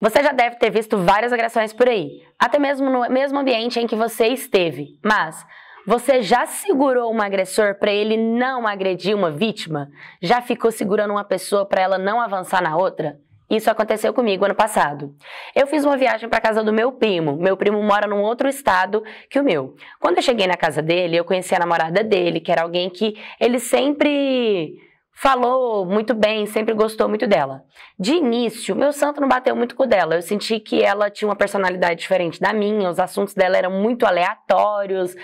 Você já deve ter visto várias agressões por aí, até mesmo no mesmo ambiente em que você esteve. Mas você já segurou um agressor para ele não agredir uma vítima? Já ficou segurando uma pessoa para ela não avançar na outra? Isso aconteceu comigo ano passado. Eu fiz uma viagem para casa do meu primo. Meu primo mora num outro estado que o meu. Quando eu cheguei na casa dele, eu conheci a namorada dele, que era alguém que ele sempre falou muito bem, sempre gostou muito dela. De início, meu santo não bateu muito com dela. Eu senti que ela tinha uma personalidade diferente da minha, os assuntos dela eram muito aleatórios,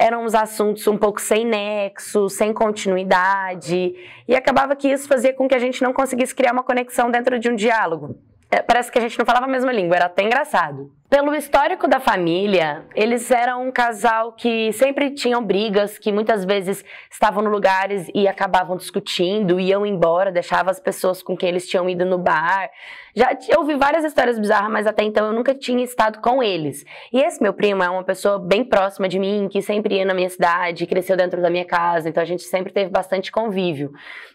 eram uns assuntos um pouco sem nexo, sem continuidade, e acabava que isso fazia com que a gente não conseguisse criar uma conexão dentro de um diálogo. É, parece que a gente não falava a mesma língua, era até engraçado. Pelo histórico da família, eles eram um casal que sempre tinham brigas, que muitas vezes estavam no lugares e acabavam discutindo, iam embora, deixavam as pessoas com quem eles tinham ido no bar. Já eu várias histórias bizarras, mas até então eu nunca tinha estado com eles. E esse meu primo é uma pessoa bem próxima de mim, que sempre ia na minha cidade, cresceu dentro da minha casa, então a gente sempre teve bastante convívio.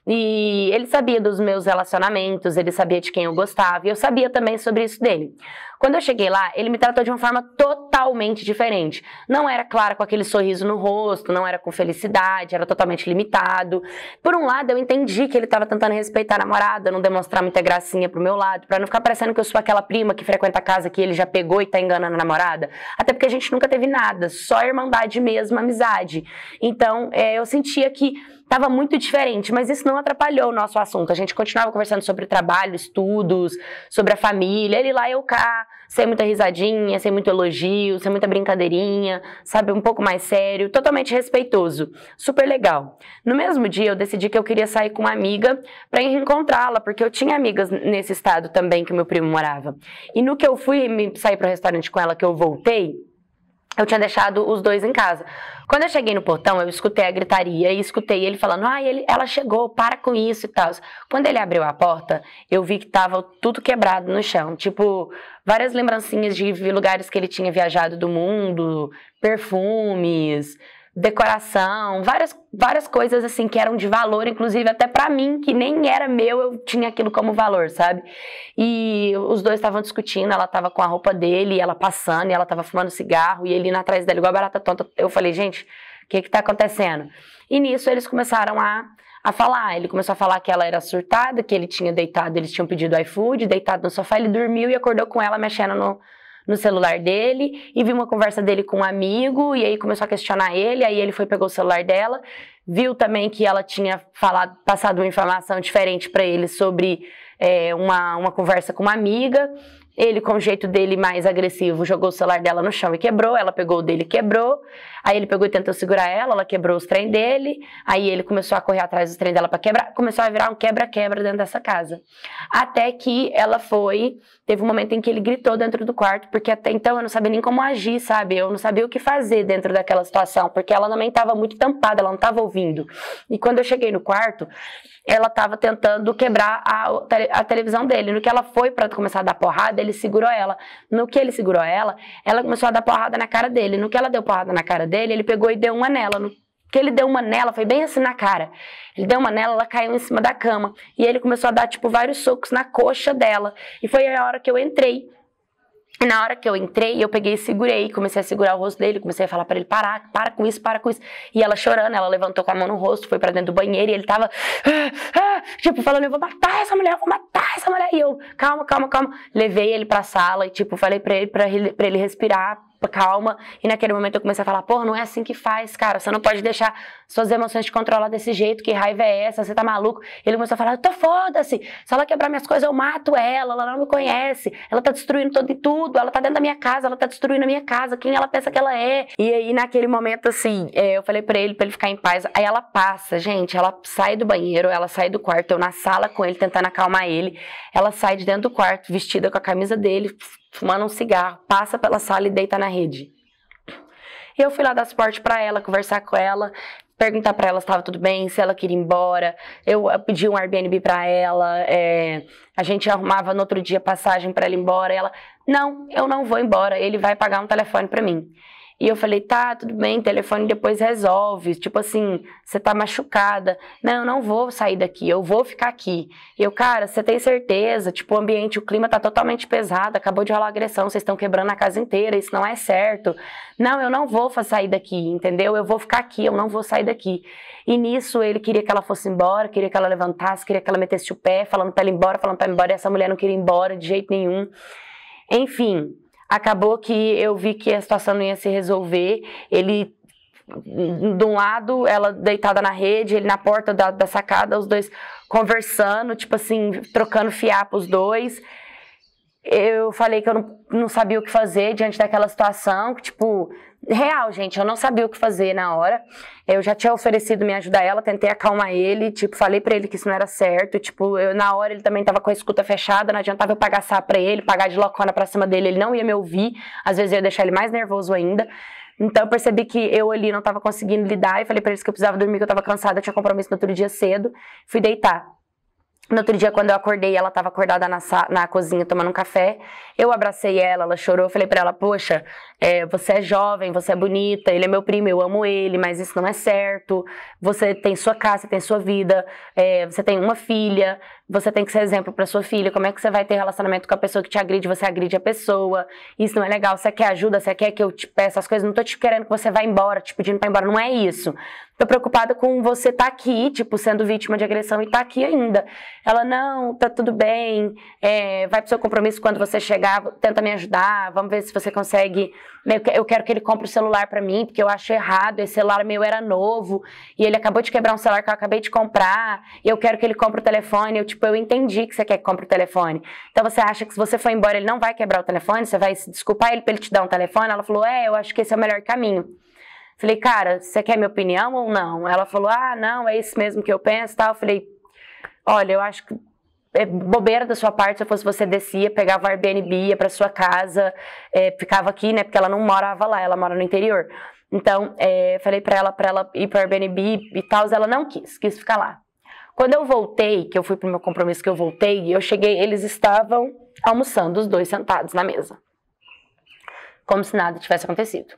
E ele sabia dos meus relacionamentos, ele sabia de quem eu gostava, e eu sabia também sobre isso dele. Quando eu cheguei lá, ele me tratou de uma forma totalmente diferente. Não era, claro, com aquele sorriso no rosto, não era com felicidade, era totalmente limitado. Por um lado, eu entendi que ele estava tentando respeitar a namorada, não demonstrar muita gracinha pro meu lado para não ficar parecendo que eu sou aquela prima que frequenta a casa que ele já pegou e tá enganando a namorada. Até porque a gente nunca teve nada, só irmandade mesmo, amizade. Então, é, eu sentia que estava muito diferente, mas isso não atrapalhou o nosso assunto. A gente continuava conversando sobre trabalho, estudos, sobre a família, ele lá, eu cá sem muita risadinha, sem muito elogio, sem muita brincadeirinha, sabe? Um pouco mais sério, totalmente respeitoso. Super legal. No mesmo dia, eu decidi que eu queria sair com uma amiga para reencontrá-la, porque eu tinha amigas nesse estado também que meu primo morava. E no que eu fui sair para o restaurante com ela, que eu voltei, eu tinha deixado os dois em casa. Quando eu cheguei no portão, eu escutei a gritaria e escutei ele falando: ah, ele, ela chegou, para com isso e tal. Quando ele abriu a porta, eu vi que tava tudo quebrado no chão tipo, várias lembrancinhas de lugares que ele tinha viajado do mundo, perfumes decoração, várias, várias coisas assim que eram de valor, inclusive até para mim, que nem era meu, eu tinha aquilo como valor, sabe? E os dois estavam discutindo, ela tava com a roupa dele, ela passando, e ela tava fumando cigarro, e ele indo atrás dela igual a barata tonta. Eu falei, gente, o que que tá acontecendo? E nisso eles começaram a a falar. Ele começou a falar que ela era surtada, que ele tinha deitado, eles tinham pedido iFood, deitado no sofá, ele dormiu e acordou com ela mexendo no, no celular dele e vi uma conversa dele com um amigo e aí começou a questionar ele, aí ele foi pegou o celular dela, viu também que ela tinha falado, passado uma informação diferente para ele sobre é, uma, uma conversa com uma amiga. Ele, com o jeito dele mais agressivo, jogou o celular dela no chão e quebrou. Ela pegou o dele e quebrou. Aí ele pegou e tentou segurar ela, ela quebrou os trem dele. Aí ele começou a correr atrás dos trem dela para quebrar, começou a virar um quebra-quebra dentro dessa casa. Até que ela foi, teve um momento em que ele gritou dentro do quarto, porque até então eu não sabia nem como agir, sabe? Eu não sabia o que fazer dentro daquela situação, porque ela também estava muito tampada, ela não estava ouvindo. E quando eu cheguei no quarto, ela estava tentando quebrar a, a televisão dele. No que ela foi para começar a dar porrada, ele segurou ela. No que ele segurou ela, ela começou a dar porrada na cara dele. No que ela deu porrada na cara dele, ele pegou e deu uma nela. No, que ele deu uma nela, foi bem assim na cara. Ele deu uma nela, ela caiu em cima da cama. E ele começou a dar, tipo, vários socos na coxa dela. E foi a hora que eu entrei. E na hora que eu entrei, eu peguei e segurei, comecei a segurar o rosto dele, comecei a falar para ele parar, para com isso, para com isso. E ela chorando, ela levantou com a mão no rosto, foi para dentro do banheiro e ele tava ah, ah, tipo falando, eu vou matar essa mulher, eu vou matar essa mulher. E eu, calma, calma, calma. Levei ele para sala e tipo falei para ele para ele respirar, calma. E naquele momento eu comecei a falar: porra, não é assim que faz, cara. Você não pode deixar suas emoções te controlar desse jeito. Que raiva é essa? Você tá maluco? Ele começou a falar: eu tô foda-se. Se ela quebrar minhas coisas, eu mato ela. Ela não me conhece. Ela tá destruindo todo e tudo. Ela tá dentro da minha casa. Ela tá destruindo a minha casa. Quem ela pensa que ela é? E aí, naquele momento, assim, é, eu falei pra ele, pra ele ficar em paz. Aí ela passa, gente. Ela sai do banheiro, ela sai do quarto. Eu na sala com ele, tentando acalmar ele. Ela sai de dentro do quarto, vestida com a camisa dele, fumando um cigarro, passa pela sala e deita na rede. eu fui lá dar suporte para ela, conversar com ela, perguntar para ela se estava tudo bem, se ela queria ir embora. Eu, eu pedi um Airbnb para ela, é, a gente arrumava no outro dia passagem para ela ir embora. Ela, não, eu não vou embora, ele vai pagar um telefone para mim. E eu falei, tá, tudo bem, telefone depois resolve. Tipo assim, você tá machucada. Não, eu não vou sair daqui, eu vou ficar aqui. E eu, cara, você tem certeza? Tipo, o ambiente, o clima tá totalmente pesado, acabou de rolar agressão, vocês estão quebrando a casa inteira, isso não é certo. Não, eu não vou sair daqui, entendeu? Eu vou ficar aqui, eu não vou sair daqui. E nisso ele queria que ela fosse embora, queria que ela levantasse, queria que ela metesse o pé, falando pra ela ir embora, falando pra ela ir embora, e essa mulher não queria ir embora de jeito nenhum. Enfim, acabou que eu vi que a situação não ia se resolver. Ele de um lado, ela deitada na rede, ele na porta da, da sacada, os dois conversando, tipo assim, trocando fiapo os dois. Eu falei que eu não, não sabia o que fazer diante daquela situação, que tipo, Real, gente, eu não sabia o que fazer na hora. Eu já tinha oferecido me ajudar ela, tentei acalmar ele, tipo, falei para ele que isso não era certo. Tipo, eu, na hora ele também tava com a escuta fechada, não adiantava eu pagar sá pra ele, pagar de locona pra cima dele, ele não ia me ouvir. Às vezes eu ia deixar ele mais nervoso ainda. Então eu percebi que eu ali não tava conseguindo lidar e falei para ele que eu precisava dormir, que eu tava cansada, eu tinha compromisso no outro dia cedo. Fui deitar. No outro dia, quando eu acordei, ela estava acordada na, na cozinha tomando um café. Eu abracei ela, ela chorou. Eu falei para ela: Poxa, é, você é jovem, você é bonita, ele é meu primo, eu amo ele, mas isso não é certo. Você tem sua casa, tem sua vida, é, você tem uma filha, você tem que ser exemplo para sua filha. Como é que você vai ter relacionamento com a pessoa que te agride? Você agride a pessoa. Isso não é legal. Você quer ajuda? Você quer que eu te peça as coisas? Não tô te querendo que você vá embora, te pedindo para ir embora. Não é isso. Tô preocupada com você estar tá aqui, tipo, sendo vítima de agressão e tá aqui ainda. Ela, não, tá tudo bem, é, vai pro seu compromisso quando você chegar, tenta me ajudar, vamos ver se você consegue eu quero que ele compre o celular para mim, porque eu acho errado, esse celular meu era novo, e ele acabou de quebrar um celular que eu acabei de comprar, e eu quero que ele compre o telefone, eu tipo, eu entendi que você quer que compre o telefone. Então você acha que se você for embora ele não vai quebrar o telefone, você vai se desculpar ele pra ele te dar um telefone? Ela falou: "É, eu acho que esse é o melhor caminho". Falei: "Cara, você quer minha opinião ou não?". Ela falou: "Ah, não, é isso mesmo que eu penso", tal. Eu falei: "Olha, eu acho que é, bobeira da sua parte, se fosse você descia, pegava Airbnb, ia para sua casa, é, ficava aqui, né? Porque ela não morava lá, ela mora no interior. Então, é, falei para ela para ela ir para Airbnb e tal, ela não quis, quis ficar lá. Quando eu voltei, que eu fui pro meu compromisso, que eu voltei, eu cheguei, eles estavam almoçando os dois sentados na mesa. Como se nada tivesse acontecido.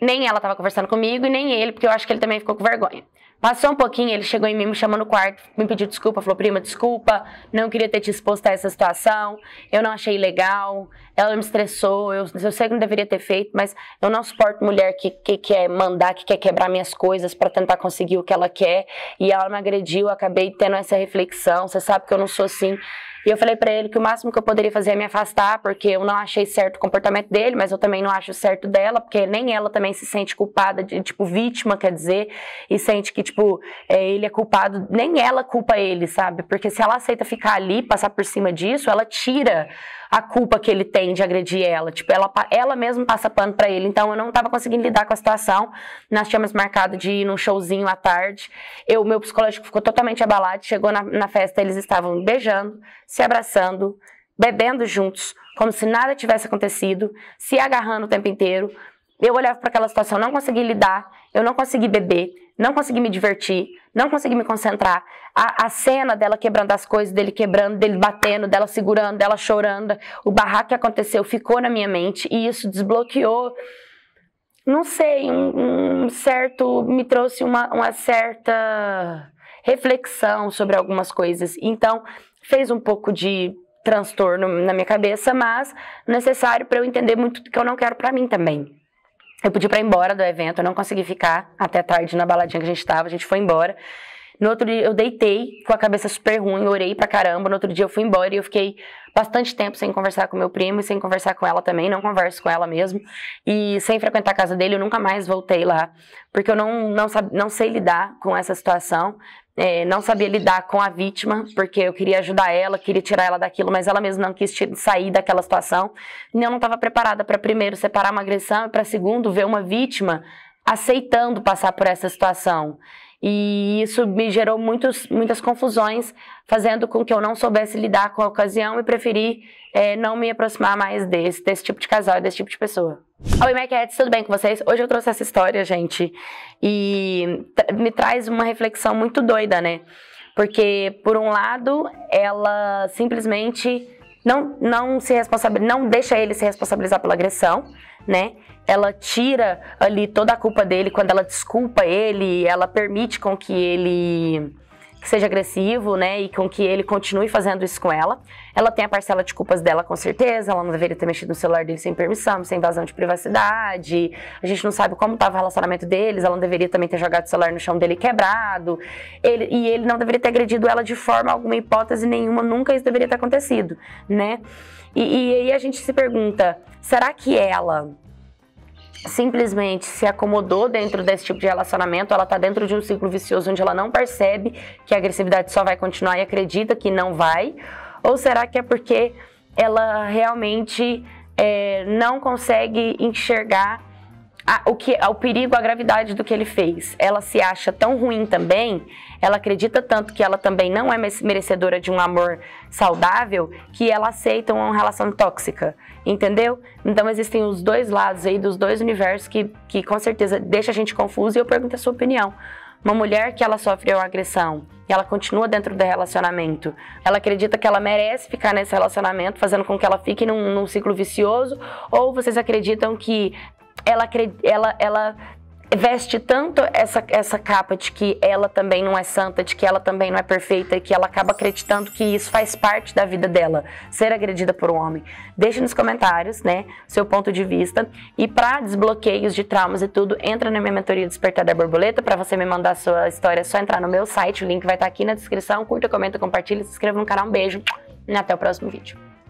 Nem ela estava conversando comigo e nem ele, porque eu acho que ele também ficou com vergonha. Passou um pouquinho, ele chegou em mim, me chamou no quarto, me pediu desculpa, falou: prima, desculpa, não queria ter te exposto a essa situação, eu não achei legal, ela me estressou, eu, eu sei que não deveria ter feito, mas eu não suporto mulher que, que quer mandar, que quer quebrar minhas coisas para tentar conseguir o que ela quer, e ela me agrediu, acabei tendo essa reflexão, você sabe que eu não sou assim. E eu falei para ele que o máximo que eu poderia fazer é me afastar, porque eu não achei certo o comportamento dele, mas eu também não acho certo dela, porque nem ela também se sente culpada, de tipo, vítima, quer dizer, e sente que, tipo, é, ele é culpado, nem ela culpa ele, sabe? Porque se ela aceita ficar ali, passar por cima disso, ela tira a culpa que ele tem de agredir ela. Tipo, ela, ela mesma passa pano pra ele. Então eu não tava conseguindo lidar com a situação. Nós tínhamos marcado de ir num showzinho à tarde. Eu, meu psicológico ficou totalmente abalado. Chegou na, na festa, eles estavam beijando, se abraçando, bebendo juntos, como se nada tivesse acontecido, se agarrando o tempo inteiro. Eu olhava para aquela situação, não consegui lidar, eu não consegui beber, não consegui me divertir, não consegui me concentrar. A, a, cena dela quebrando as coisas, dele quebrando, dele batendo, dela segurando, dela chorando, o barraco que aconteceu ficou na minha mente e isso desbloqueou, não sei, um, um certo. me trouxe uma, uma certa reflexão sobre algumas coisas. Então, fez um pouco de transtorno na minha cabeça, mas necessário para eu entender muito do que eu não quero para mim também. Eu pedi para ir embora do evento, eu não consegui ficar até tarde na baladinha que a gente estava, a gente foi embora. No outro dia eu deitei com a cabeça super ruim, orei pra caramba. No outro dia eu fui embora e eu fiquei bastante tempo sem conversar com meu primo e sem conversar com ela também, não converso com ela mesmo. E sem frequentar a casa dele, eu nunca mais voltei lá, porque eu não, não, não sei lidar com essa situação. É, não sabia lidar com a vítima, porque eu queria ajudar ela, queria tirar ela daquilo, mas ela mesma não quis sair daquela situação. E eu não estava preparada para, primeiro, separar uma agressão e, para, segundo, ver uma vítima aceitando passar por essa situação. E isso me gerou muitos, muitas confusões, fazendo com que eu não soubesse lidar com a ocasião e preferi é, não me aproximar mais desse, desse tipo de casal e desse tipo de pessoa. Oi, Maquettes, tudo bem com vocês? Hoje eu trouxe essa história, gente, e me traz uma reflexão muito doida, né? Porque, por um lado, ela simplesmente não, não se responsabiliza, não deixa ele se responsabilizar pela agressão, né? Ela tira ali toda a culpa dele quando ela desculpa ele, ela permite com que ele que seja agressivo, né, e com que ele continue fazendo isso com ela. Ela tem a parcela de culpas dela, com certeza, ela não deveria ter mexido no celular dele sem permissão, sem invasão de privacidade, a gente não sabe como estava o relacionamento deles, ela não deveria também ter jogado o celular no chão dele quebrado, ele, e ele não deveria ter agredido ela de forma alguma, hipótese nenhuma, nunca isso deveria ter acontecido, né? E, e aí a gente se pergunta, será que ela simplesmente se acomodou dentro desse tipo de relacionamento, ela tá dentro de um ciclo vicioso onde ela não percebe que a agressividade só vai continuar e acredita que não vai? Ou será que é porque ela realmente é, não consegue enxergar a, o que ao perigo, a gravidade do que ele fez. Ela se acha tão ruim também, ela acredita tanto que ela também não é merecedora de um amor saudável, que ela aceita uma relação tóxica, entendeu? Então existem os dois lados aí dos dois universos que, que com certeza deixa a gente confuso e eu pergunto a sua opinião. Uma mulher que ela sofreu agressão e ela continua dentro do relacionamento, ela acredita que ela merece ficar nesse relacionamento, fazendo com que ela fique num, num ciclo vicioso, ou vocês acreditam que ela, ela, ela veste tanto essa, essa capa de que ela também não é santa, de que ela também não é perfeita, e que ela acaba acreditando que isso faz parte da vida dela, ser agredida por um homem. Deixe nos comentários, né, seu ponto de vista. E para desbloqueios de traumas e tudo, entra na minha mentoria Despertar da Borboleta. Para você me mandar sua história, é só entrar no meu site, o link vai estar tá aqui na descrição. Curta, comenta, compartilha, se inscreva no canal. Um beijo e até o próximo vídeo.